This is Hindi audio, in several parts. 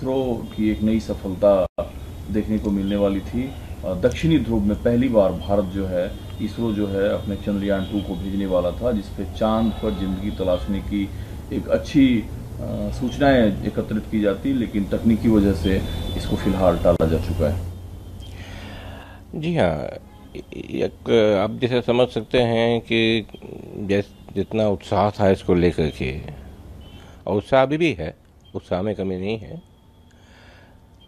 इसरो की एक नई सफलता देखने को मिलने वाली थी दक्षिणी ध्रुव में पहली बार भारत जो है इसरो जो है अपने चंद्रयान टू को भेजने वाला था जिसपे चांद पर जिंदगी तलाशने की एक अच्छी सूचनाएं एकत्रित की जाती लेकिन तकनीकी वजह से इसको फिलहाल टाला जा चुका है जी हाँ एक आप जैसे समझ सकते हैं कि जितना उत्साह था इसको लेकर के और उत्साह अभी भी है उत्साह में कमी नहीं है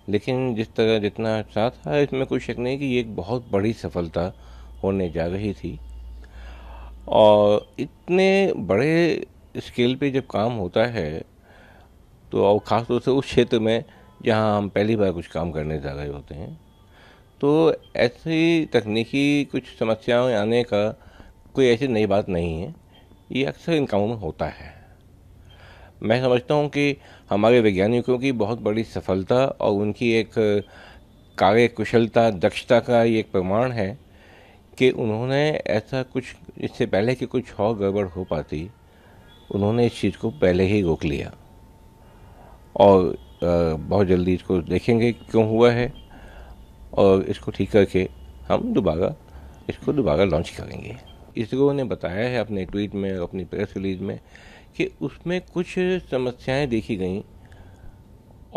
लेकिन जिस तरह जितना हादसा था इसमें कोई शक नहीं कि ये एक बहुत बड़ी सफलता होने जा रही थी और इतने बड़े स्केल पे जब काम होता है तो और ख़ास तौर से उस क्षेत्र में जहाँ हम पहली बार कुछ काम करने जा रहे होते हैं तो ऐसी तकनीकी कुछ समस्याएं आने का कोई ऐसी नई बात नहीं है ये अक्सर इन कामों में होता है मैं समझता हूँ कि हमारे वैज्ञानिकों की बहुत बड़ी सफलता और उनकी एक कार्य कुशलता दक्षता का ये एक प्रमाण है कि उन्होंने ऐसा कुछ इससे पहले कि कुछ और गड़बड़ हो पाती उन्होंने इस चीज़ को पहले ही रोक लिया और बहुत जल्दी इसको देखेंगे क्यों हुआ है और इसको ठीक करके हम दोबारा इसको दोबारा लॉन्च करेंगे इसरो ने बताया है अपने ट्वीट में अपनी प्रेस रिलीज में कि उसमें कुछ समस्याएं देखी गई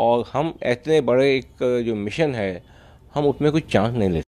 और हम इतने बड़े एक जो मिशन है हम उसमें कुछ चांस नहीं ले